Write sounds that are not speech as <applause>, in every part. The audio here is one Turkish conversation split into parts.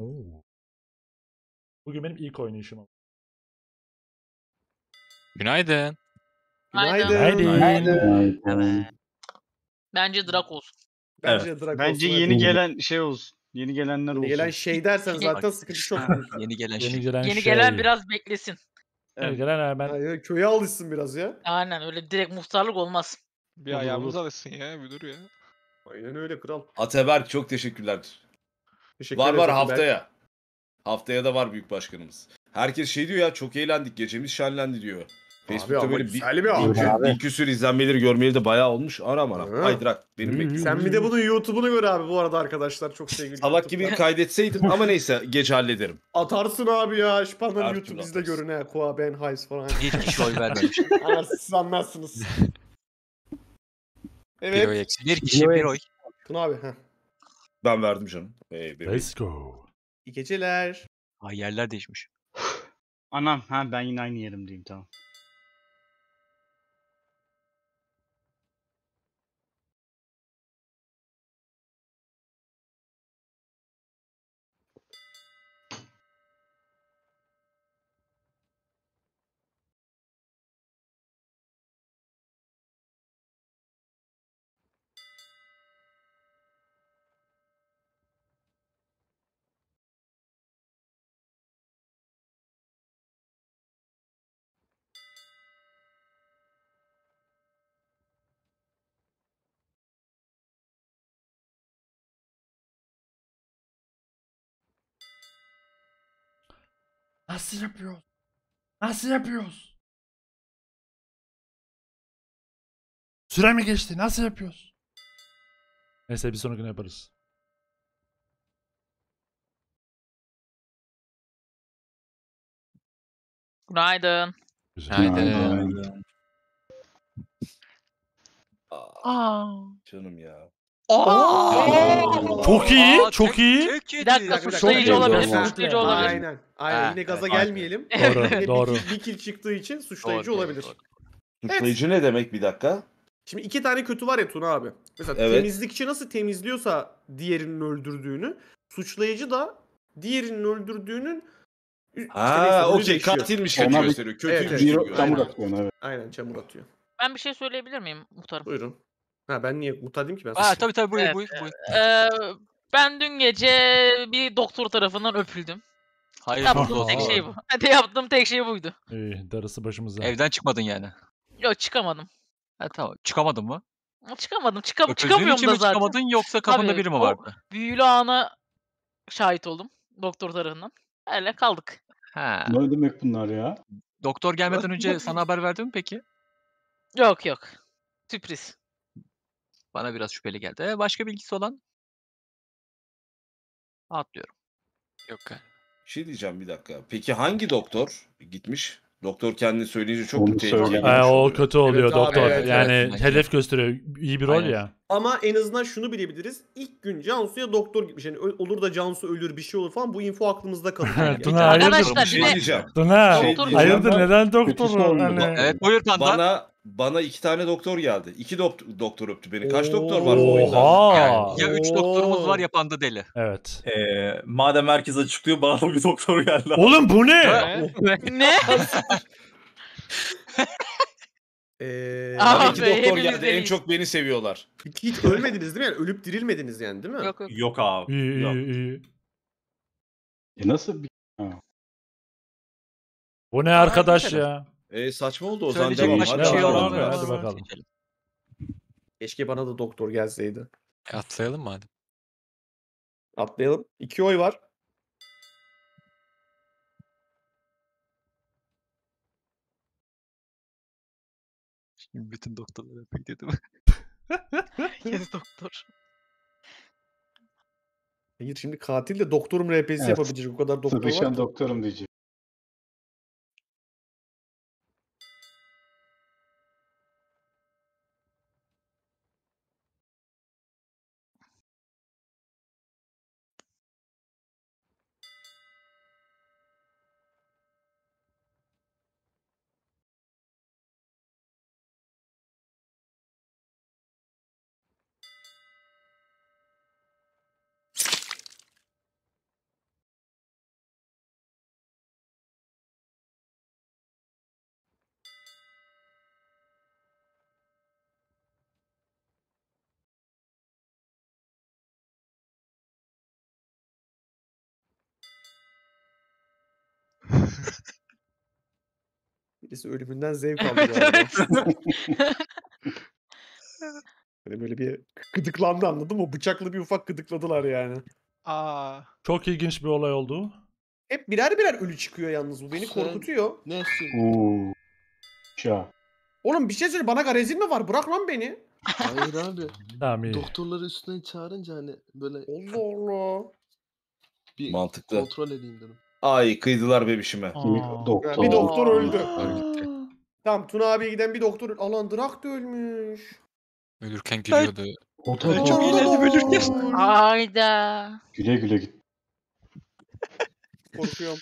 Oo. Bugün benim ilk oynayışım oldu. Günaydın. Günaydın. Günaydın. Günaydın. Bence Drak olsun. Bence Drak Bence olsun. yeni gelen şey olsun. Yeni gelenler olsun. Yeni gelen şey dersen zaten sıkıntı çok. yeni gelen şey. Yeni gelen, yeni şey. gelen şey. biraz beklesin. Evet. Yeni gelen hemen. Ya, köye alışsın biraz ya. Aynen öyle direkt muhtarlık olmaz. Bir ayağımız alışsın ya bir dur ya. Aynen öyle kral. Ateberk çok teşekkürler. Teşekkür var var haftaya. Berk. Haftaya da var büyük başkanımız. Herkes şey diyor ya çok eğlendik gecemiz şenlendi diyor. Facebook'ta böyle bir, bir, abi. bir küsür izlenmeleri görmeyeli de bayağı olmuş. Ara ara. Haydırak benim bekliyorum. Sen bir de bunun YouTube'unu gör abi bu arada arkadaşlar. Çok sevgili Salak gibi kaydetseydim ama neyse geç hallederim. Atarsın abi ya. Şipanların YouTube izle görün he. Kua Ben Hayes falan. Hiç kişi oy <laughs> vermemiş. Siz anlarsınız. <laughs> Evet. Bir oy eksik. Bir kişi bir oy. Tuna abi. Heh. Ben verdim canım. Ee, Let's go. İyi geceler. Ay yerler değişmiş. Anam ha ben yine aynı yerim diyeyim tamam. Nasıl yapıyoruz? Nasıl yapıyoruz? Süre mi geçti? Nasıl yapıyoruz? Neyse bir sonraki yaparız. Günaydın. Günaydın. Aa. Canım ya. Çok iyi, Aa, çok iyi. Bir dakika suçlayıcı olabilir. Suçlayıcı olabilir. Aynen. Aynen. Ha, Yine gaza aynen. gelmeyelim. <laughs> Doğru, Yine bir doğru. Bir kill çıktığı için suçlayıcı Doğru, olabilir. doğru, Suçlayıcı ne demek bir dakika? Şimdi iki tane kötü var ya Tuna abi. Mesela Evet. temizlikçi nasıl temizliyorsa diğerinin öldürdüğünü, suçlayıcı da diğerinin öldürdüğünün Ü- Ha, okey katilmiş gibi gösteriyor. Kötü Evet, Bir gösteriyor. çamur atıyorsun evet. Aynen çamur atıyor. Ben bir şey söyleyebilir miyim muhtarım? Buyurun. Ha ben niye mutaddim ki ben? Aa, tabii tabii buyur Evet, buyur. buyur. Ee, ben dün gece bir doktor tarafından öpüldüm. Hayır. Yaptığım tek şey bu. <laughs> Yaptığım tek şey buydu. İyi, darısı başımıza. Evden çıkmadın yani. Yok çıkamadım. Ha, tamam. Çıkamadın mı? Çıkamadım. Çıkam Öpüldüğün çıkamıyorum için da mi zaten. çıkamadın yoksa kafanda biri mi vardı? Büyülü ana şahit oldum. Doktor tarafından. Öyle kaldık. Ha. Ne demek bunlar ya? Doktor gelmeden önce sana haber verdi mi peki? Yok yok. Sürpriz. Bana biraz şüpheli geldi. Ee, başka bilgisi olan? Atlıyorum. Yok galiba. Bir şey diyeceğim bir dakika. Peki hangi doktor gitmiş? Doktor kendini söyleyince çok kötü Ee, o kötü oluyor Evet abi, doktor. evet, yani evet. hedef gösteriyor. İyi bir rol Aynen. ya. Ama en azından şunu bilebiliriz. İlk gün Cansu'ya doktor gitmiş. Yani olur da Cansu ölür bir şey olur falan bu info aklımızda kalır. Yani. <laughs> Tuna Arkadaşlar Bir şey diyeceğim. Tuna. Şey diyeceğim hayırdır neden doktor? fetişman oldum. Hani... Evet buyur Tantan. Bana bana iki tane doktor geldi. İki do- doktor öptü beni. Kaç Oo, doktor var bu oyunda? Yani ya üç Oo. doktorumuz var yapan da deli. Evet. Ee, madem herkes açıklıyor bana bir doktor geldi. Oğlum bu ne? <laughs> Ne? Ee, ah iki doktor hepimiz geldi. En çok beni seviyorlar. hiç, ölmediniz değil mi? Yani ölüp dirilmediniz yani değil mi? Yok yok. Yok abi. İyi Yok. iyi iyi. E nasıl bir... Bu ne arkadaş ya? Ee, saçma oldu o zaman. Söyleyecek Devam. Hadi şey bakalım. olanlar Hadi bakalım. Keşke bana da doktor gelseydi. E, atlayalım hadi. Atlayalım. İki oy var. Şimdi bütün doktorlara pek dedim. <laughs> Herkes doktor. Hayır şimdi katil de doktorum RP'si Evet. yapabilecek. O kadar doktor var. Sıkışan doktorum diyecek. <laughs> Birisi ölümünden zevk aldı <laughs> Hani böyle bir kıdıklandı anladın mı? bıçaklı bir ufak kıdıkladılar yani. Aa. Çok ilginç bir olay oldu. Hep birer birer ölü çıkıyor yalnız bu. Beni Sen korkutuyor. Nesin? Oo. Oğlum bir şey söyle bana garezin mi var? Bırak lan beni. Hayır abi. Tamam iyi. Doktorları üstüne çağırınca hani böyle Allah Allah. bir Mantıklı. kontrol edeyim dedim. Ay kıydılar bebişime. Aa. Doktor. Bir doktor öldü. Tamam Tuna abiye giden bir doktor alan Drak da ölmüş. Ölürken gülüyordu. O da çok ilerledi ölürken. Hayda. Güle güle git. Korkuyorum.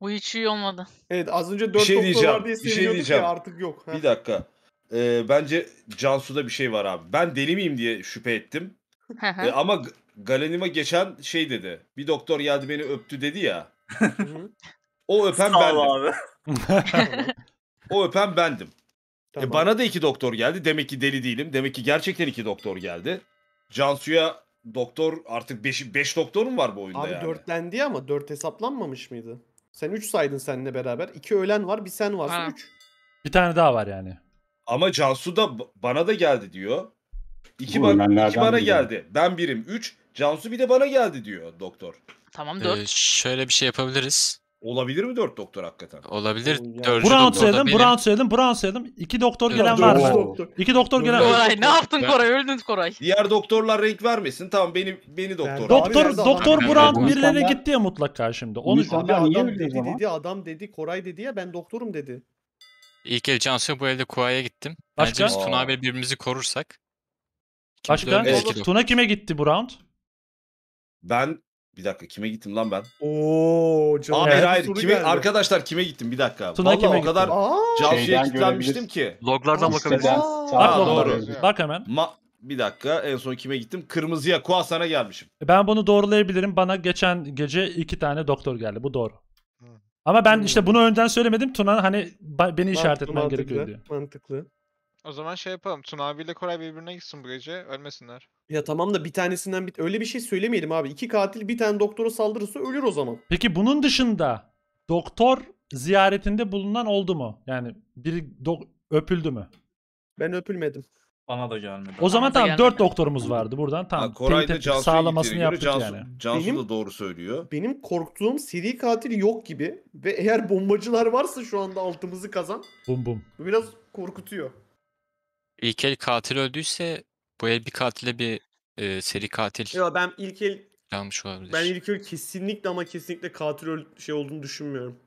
Bu hiç iyi olmadı. Evet az önce 4 bir şey diyeceğim, var diye bir şey ya artık yok. Bir dakika. Ee, bence Cansu'da bir şey var abi. Ben deli miyim diye şüphe ettim. ee, ama Galenim'e geçen şey dedi. Bir doktor geldi beni öptü dedi ya. o öpen Sağ bendim. abi. O öpen bendim. E bana da iki doktor geldi. Demek ki deli değilim. Demek ki gerçekten iki doktor geldi. Cansu'ya doktor artık 5 beş doktor mu var bu oyunda Abi yani? dörtlendi ama dört hesaplanmamış mıydı? Sen 3 saydın seninle beraber. 2 ölen var, bir sen Ha. varsın 3. Bir tane daha var yani. Ama Cansu da bana da geldi diyor. İki bana, iki bana geldi. Ben birim. Üç. Cansu bir de bana geldi diyor doktor. Tamam Ee, şöyle bir şey yapabiliriz. Olabilir mi dört doktor hakikaten? Olabilir. Dördüncü Brown doktor da söyledim, benim. Brown söyledim, Brown söyledim. İki doktor Dört gelen var. varsa. İki doktor gelen Doktor. Koray ne yaptın Ben- Koray? Öldün Koray. Diğer doktorlar renk vermesin. Tamam beni beni doktor. al. Doktor Abi, doktor Brown birilerine İnsanlar- gitti ya mutlaka şimdi. Onu İnsanlar- adam niye dedi, dedi adam dedi Koray dedi ya ben doktorum dedi. İlk ev Cansu'ya bu evde Kuay'a gittim. Bence biz Tuna Aa. birbirimizi korursak. Kim Başka? Evet. Tuna kime gitti bu round? Ben bir dakika kime gittim lan ben? Oo, canım. Hayır hayır. Kime, arkadaşlar kime gittim? Bir dakika. Tuna Vallahi kime o kadar Aa, kilitlenmiştim ki. Loglardan bakabilirsin. Siteden, Bak doğru. Bak hemen. Ma bir dakika en son kime gittim? Kırmızıya Kuasan'a gelmişim. E, ben bunu doğrulayabilirim. Bana geçen gece iki tane doktor geldi. Bu doğru. Ama ben işte hmm. bunu önden söylemedim. Tuna hani beni işaret etmen mantıklı, gerekiyor diyor. Mantıklı. O zaman şey yapalım. Tuna abiyle Koray birbirine gitsin bu gece. Ölmesinler. Ya tamam da bir tanesinden bit öyle bir şey söylemeyelim abi. İki katil bir tane doktora saldırırsa ölür o zaman. Peki bunun dışında doktor ziyaretinde bulunan oldu mu? Yani biri dok- öpüldü mü? Ben öpülmedim. Bana da gelmedi. O zaman tamam gelmedi. 4 doktorumuz vardı buradan. Tamam. Ha, Koray da ettik, sağlamasını gittiğine yaptık Cansu, yani. Cansu Benim- da doğru söylüyor. Benim korktuğum seri katil yok gibi ve eğer bombacılar varsa şu anda altımızı kazan Bum bum. bu biraz korkutuyor. İlk katil öldüyse bu el bir katile bir e, seri katil Yo, ben ilkel. el almış olabilir. Ben ilkel kesinlikle ama kesinlikle katil öl- şey olduğunu düşünmüyorum.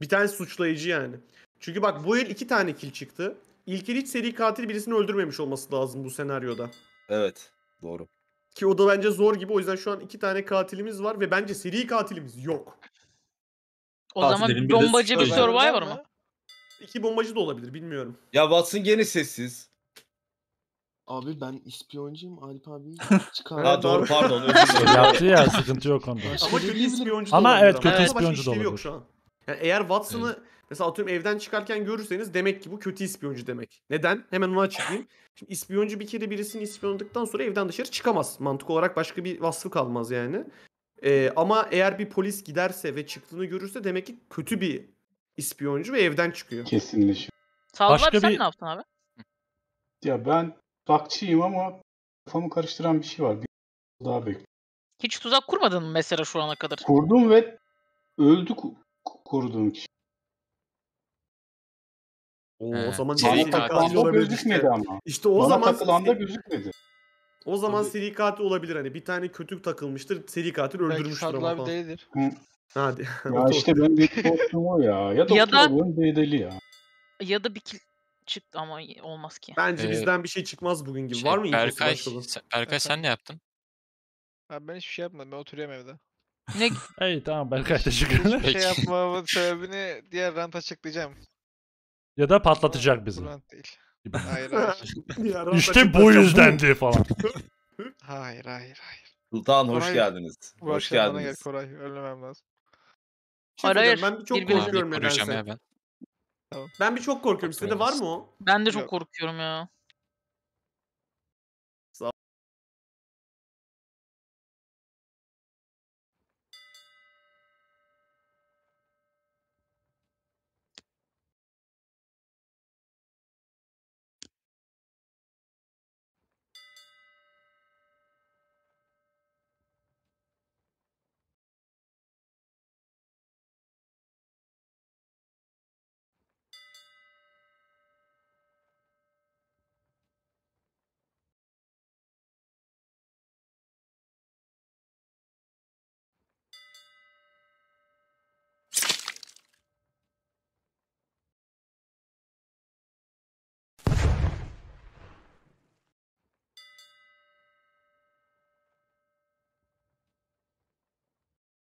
Bir tane suçlayıcı yani. Çünkü bak bu el iki tane kill çıktı. İlkel hiç seri katil birisini öldürmemiş olması lazım bu senaryoda. Evet doğru. Ki o da bence zor gibi. O yüzden şu an iki tane katilimiz var ve bence seri katilimiz yok. O zaman bir bombacı bir suçu var. survivor mu? İki bombacı da olabilir bilmiyorum. Ya Watson gene sessiz. Abi ben ispiyoncuyum Alp abi. <laughs> Çıkar. ha doğru pardon. özür <laughs> dilerim. Şey yaptı ya sıkıntı yok onda. Ama kötü ispiyoncu Ama evet, kötü Başka ispiyoncu da işlevi olabilir. Yok şu an. Yani eğer Watson'ı mesela atıyorum evden çıkarken görürseniz demek ki bu kötü ispiyoncu demek. Neden? Hemen onu açıklayayım. Şimdi ispiyoncu bir kere birisini ispiyonladıktan sonra evden dışarı çıkamaz. Mantık olarak başka bir vasfı kalmaz yani. Ee, ama eğer bir polis giderse ve çıktığını görürse demek ki kötü bir ispiyoncu ve evden çıkıyor. Kesinleşir. Sağ Başka abi, sen bir... ne yaptın abi? Ya ben bakçıyım ama kafamı karıştıran bir şey var. Bir daha bekliyorum. Hiç tuzak kurmadın mı mesela şu ana kadar? Kurdum ve öldü kurduğum kişi. Oo, o zaman şey seri katil olabilir işte. Ama. İşte o Bana zaman takılanda seri... gözükmedi. O zaman seri katil olabilir hani bir tane kötü takılmıştır seri katil öldürmüştür Belki ama. Belki delidir. Hadi. <laughs> Ya işte ben bir korktum o ya. Ya, ya da bedeli ya. Ya da bir kil çıktı ama olmaz ki. Bence ee, bizden bir şey çıkmaz bugün gibi. Şey, Var mı Berkay, sen, Berkay sen ne yaptın? Abi ben hiçbir şey yapmadım. Ben oturuyorum evde. Ne? İyi <laughs> tamam Berkay teşekkürler. Hiçbir şey yapmamın <laughs> sebebini diğer rant açıklayacağım. Ya da patlatacak bizi. Rant değil. Hayır hayır. işte bu yüzdendi falan. hayır hayır hayır. Sultan hoş geldiniz. Hoş geldiniz. Koray ölmemem lazım hayır şey Ben bir çok korkuyorum nedense. ben. Tamam. Ben bir çok korkuyorum. Sizde var mı o? Ben de çok Yok. korkuyorum ya.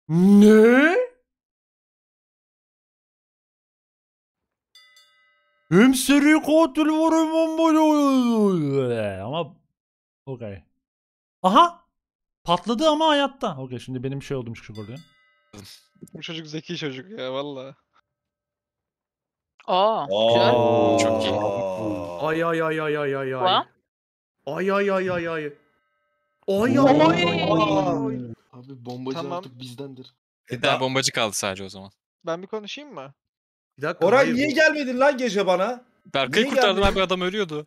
Ne? Hem seri katil var hem ambal Ama okey. Aha! Patladı ama hayatta. Okey şimdi benim şey oldum şu burada. Bu çocuk zeki çocuk ya valla. Aa, güzel. Çok iyi. Ay ay ay ay ay ay ay. Ay ay ay ay ay. Ay ay ay ay ay. Abi bombacı Tamam. artık bizdendir. Bir e daha bombacı kaldı sadece o zaman. Ben bir konuşayım mı? Bir dakika. Oray niye bu- gelmedin lan gece bana? Berkay'ı Niye kurtardın geldin? abi adam ölüyordu.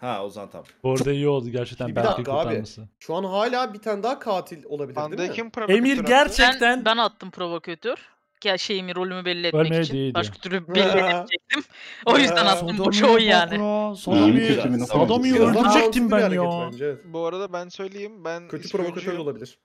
Ha Ozan tamam. Bu arada iyi oldu gerçekten Bir Berkay'ı dakika abi. Şu an hala bir tane daha katil olabilir değil mi? kim Emir attı? Ben, Gerçekten- ben attım provokatör. Ya şeyimi rolümü belli etmek Ölmeye için. değdi. Başka türlü belli <laughs> edemeyecektim. O yüzden Ha, attım. Boş oyun yani. Sodomi'yi kötü mü, öldürecektim ben ya. Bu arada ben söyleyeyim. Ben Kötü provokatör olabilir.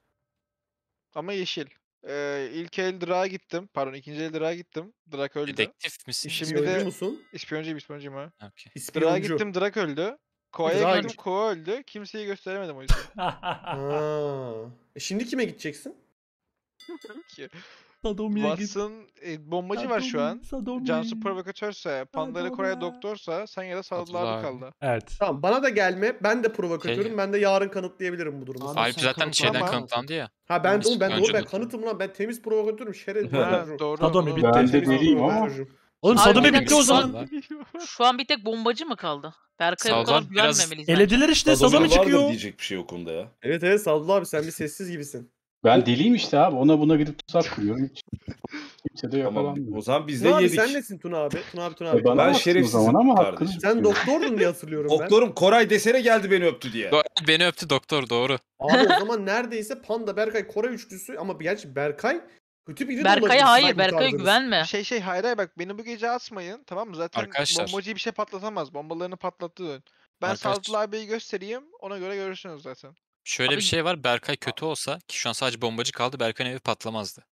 Ama yeşil. Ee, ilk el Drak'a gittim. Pardon ikinci el Drak'a gittim. Drak öldü. Dedektif misin? Şimdi İspiyoncu de... musun? İspiyoncuyum ispiyoncuyum ha. Okay. İspiyoncu. Drak'a gittim Drak öldü. Koa'ya gittim Koa öldü. Kimseyi gösteremedim o yüzden. ha. E şimdi kime gideceksin? <laughs> Sadomi'ye git. Watson e, bombacı Sadomi, var şu an. Sadomi. Cansu provokatörse, Pandora Koray doktorsa sen ya da Sadullah kaldı. Evet. Tamam bana da gelme. Ben de provokatörüm. Şey... Ben de yarın kanıtlayabilirim bu durumu. Abi, Alp zaten şeyden kanıtlandı ya. Ha ben de ben, doğru, ben kanıtım lan. Ben temiz provokatörüm. Şeref. doğru. Sadomi bitti. Ben de deliyim ama. Oğlum Sadomi bitti o zaman. Şu an bir tek bombacı mı kaldı? Berkay'a bu kadar güvenmemeliyiz. Elediler işte Sadomi çıkıyor. Diyecek bir şey yok ya. Evet evet Sadullah abi sen bir sessiz gibisin. Ben deliyim işte abi. Ona buna gidip tuzak kuruyorum. Hiç kimse de Tamam. yakalanmıyor. O zaman biz de Tuna abi sen nesin Tuna abi? Tuna abi Tuna e, abi. Bana ben şerefsizim zaman ama kardeşim. Sen istiyorum. doktordun diye hatırlıyorum ben. Doktorum Koray desene geldi beni öptü diye. Beni öptü doktor doğru. Abi o zaman neredeyse Panda Berkay Koray üçlüsü ama gerçi Berkay kötü biri Berkay hayır Belki Berkay'a tanıdınız. güvenme. Şey şey hayır hayır bak beni bu gece asmayın tamam mı? Zaten Arkadaşlar. Momoji'yi bir şey patlatamaz. Bombalarını patlattı dön. Ben Arkadaş- Sazlı abiyi göstereyim ona göre görürsünüz zaten. Şöyle Abi, bir şey var. Berkay kötü olsa ki şu an sadece bombacı kaldı. Berkay'ın evi patlamazdı.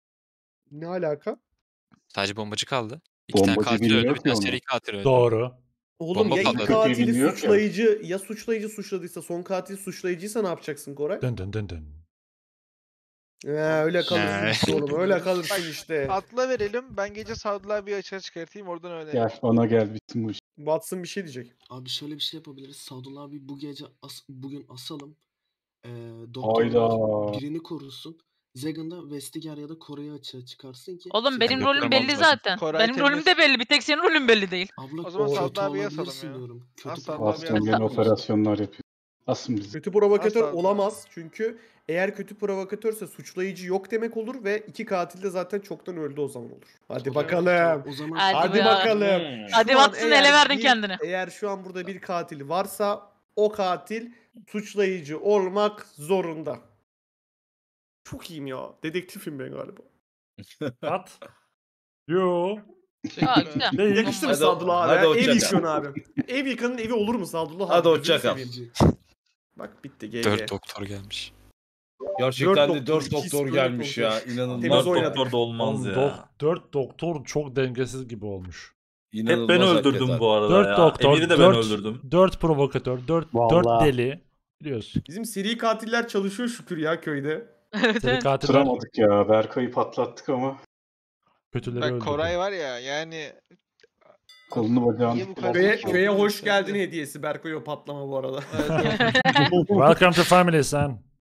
Ne alaka? Sadece bombacı kaldı. İki bombacı tane katil öldü. Bir tane seri katil öldü. Doğru. Oğlum Bomba ya ilk katili suçlayıcı ya suçlayıcı suçladıysa son katil suçlayıcıysa ne yapacaksın Koray? Dön dön dön dön. Ee, öyle kalırsın oğlum öyle kalırsın işte. <laughs> Atla verelim. Ben gece sağdılar bir açığa çıkartayım. Oradan öyle. Gel bana gel bitsin bu iş. Watson bir şey diyecek. Abi şöyle bir şey yapabiliriz. Sadullah bir bu gece as- bugün asalım e, doktorun birini korusun. Zagan Vestigar ya da Kore'yi açığa çıkarsın ki. Oğlum benim yani rolüm belli zaten. Koray benim temiz. rolüm de belli. Bir tek senin rolün belli değil. Abla, o zaman Sadda yasalım ya. Diyorum. Kötü Aslan yeni operasyonlar yapıyor. Asım bizim. Kötü provokatör Aslan. olamaz. Çünkü eğer kötü provokatörse suçlayıcı yok demek olur ve iki katil de zaten çoktan öldü o zaman olur. Hadi o bakalım. O zaman hadi, hadi bakalım. Hadi Watson ele verdin kendini. Eğer şu an burada bir katil varsa o katil suçlayıcı olmak zorunda. Çok iyiyim ya. Dedektifim ben galiba. <laughs> At. Yo. Şey, Aa, Ne yakıştı mı Sadullah abi? hadi Ev kal. yıkıyorsun abi. Ev yıkanın evi olur mu Sadullah abi? Hadi hoşça Gözünü kal. Bak bitti GG. Dört doktor gelmiş. Gerçekten Dört de doktor, 4 doktor böyle gelmiş ya. konuşuyor. Dört doktor da olmaz ya. dört doktor çok dengesiz gibi olmuş. İnanılmaz Hep ben öldürdüm hakikaten. bu arada dört ya. doktor, Emir'i de ben öldürdüm. Dört provokatör, dört, Vallahi. deli. Biliyorsun. Bizim seri katiller çalışıyor şükür ya köyde. <laughs> evet, seri katiller. Tıramadık ya. Berkay'ı patlattık ama. Kötüleri Bak, öldürdüm. Koray var ya yani Kolunu bacağını. Köye, köye hoş geldin hediyesi Berkay o patlama bu arada. <laughs> Welcome to family sen.